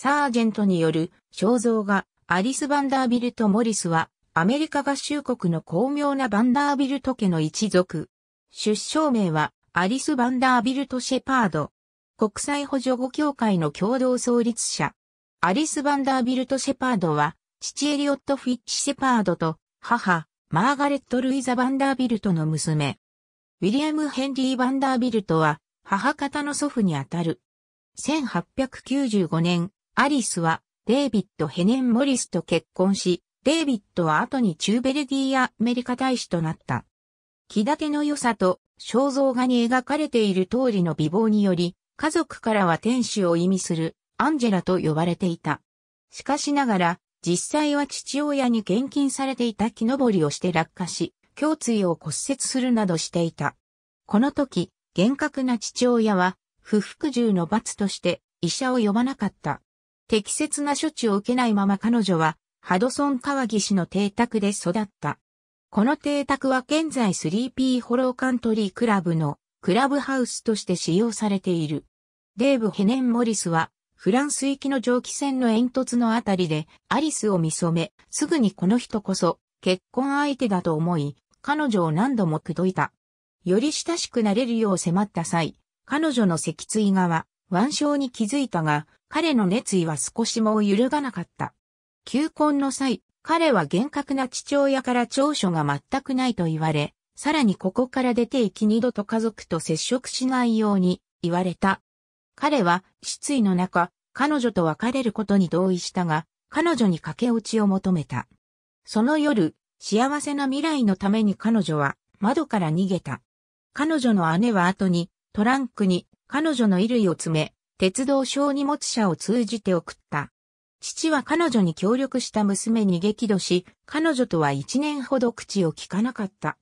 サージェントによる肖像画、アリス・バンダービルト・モリスは、アメリカ合衆国の巧妙なバンダービルト家の一族。出生名は、アリス・バンダービルト・シェパード。国際補助語協会の共同創立者。アリス・バンダービルト・シェパードは、父エリオット・フィッチ・シェパードと、母、マーガレット・ルイザ・バンダービルトの娘。ウィリアム・ヘンリー・バンダービルトは、母方の祖父にあたる。1895年、アリスはデイビッド・ヘネン・モリスと結婚し、デイビッドは後に中ベルギーアメリカ大使となった。気立ての良さと肖像画に描かれている通りの美貌により、家族からは天使を意味するアンジェラと呼ばれていた。しかしながら、実際は父親に献金されていた木登りをして落下し、胸椎を骨折するなどしていた。この時、厳格な父親は、不服従の罰として医者を呼ばなかった。適切な処置を受けないまま彼女は、ハドソン川岸の邸宅で育った。この邸宅は現在 3P ホローカントリークラブのクラブハウスとして使用されている。デーブ・ヘネン・モリスは、フランス行きの蒸気船の煙突のあたりで、アリスを見染め、すぐにこの人こそ、結婚相手だと思い、彼女を何度も口説いた。より親しくなれるよう迫った際、彼女の脊椎側、腕章に気づいたが、彼の熱意は少しも揺るがなかった。求婚の際、彼は厳格な父親から長所が全くないと言われ、さらにここから出て行き二度と家族と接触しないように言われた。彼は失意の中、彼女と別れることに同意したが、彼女に駆け落ちを求めた。その夜、幸せな未来のために彼女は窓から逃げた。彼女の姉は後にトランクに彼女の衣類を詰め、鉄道小荷物車を通じて送った。父は彼女に協力した娘に激怒し、彼女とは一年ほど口を聞かなかった。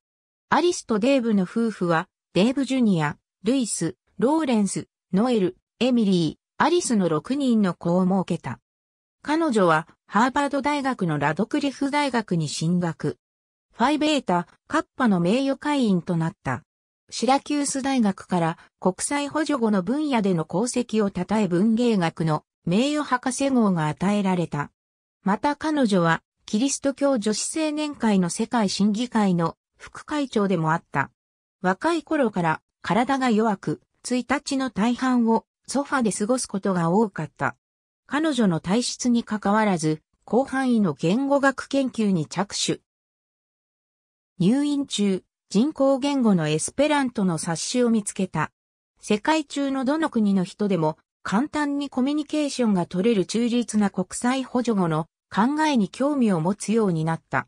アリスとデーブの夫婦は、デーブジュニア、ルイス、ローレンス、ノエル、エミリー、アリスの6人の子を設けた。彼女は、ハーバード大学のラドクリフ大学に進学。ファイベータ、カッパの名誉会員となった。シラキュース大学から国際補助後の分野での功績を称え文芸学の名誉博士号が与えられた。また彼女はキリスト教女子青年会の世界審議会の副会長でもあった。若い頃から体が弱く、1日の大半をソファで過ごすことが多かった。彼女の体質に関わらず、広範囲の言語学研究に着手。入院中、人工言語のエスペラントの冊子を見つけた。世界中のどの国の人でも簡単にコミュニケーションが取れる中立な国際補助語の考えに興味を持つようになった。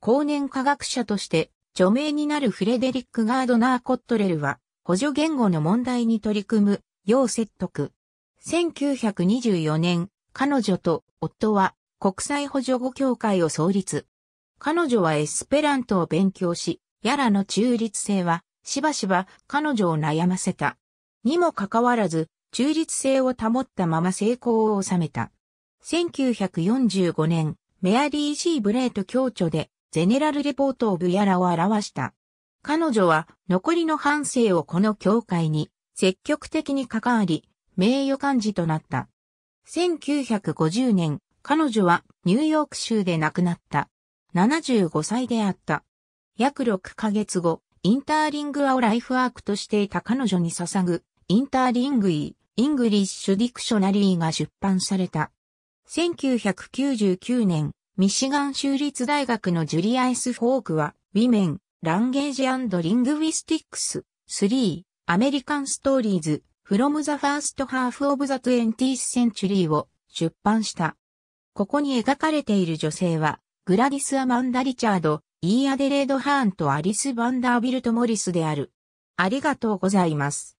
後年科学者として著名になるフレデリック・ガードナー・コットレルは補助言語の問題に取り組む、要説得。1924年、彼女と夫は国際補助語協会を創立。彼女はエスペラントを勉強し、やらの中立性は、しばしば彼女を悩ませた。にもかかわらず、中立性を保ったまま成功を収めた。1945年、メアリー・シー・ブレート協著で、ゼネラルレポート・オブ・ヤラを表した。彼女は、残りの半生をこの教会に、積極的に関わり、名誉幹事となった。1950年、彼女はニューヨーク州で亡くなった。75歳であった。約6ヶ月後、インターリングアオライフワークとしていた彼女に捧ぐ、インターリングイー、イングリッシュディクショナリーが出版された。1999年、ミシガン州立大学のジュリアイス・フォークは、ウィメン、ランゲージリングウィスティックス、3、アメリカン・ストーリーズ、フロムザファーストハーフオブザトゥエンティースセンチュリーを出版した。ここに描かれている女性は、グラディス・アマンダ・リチャード、イーアデレード・ハーンとアリス・バンダービルト・モリスである。ありがとうございます。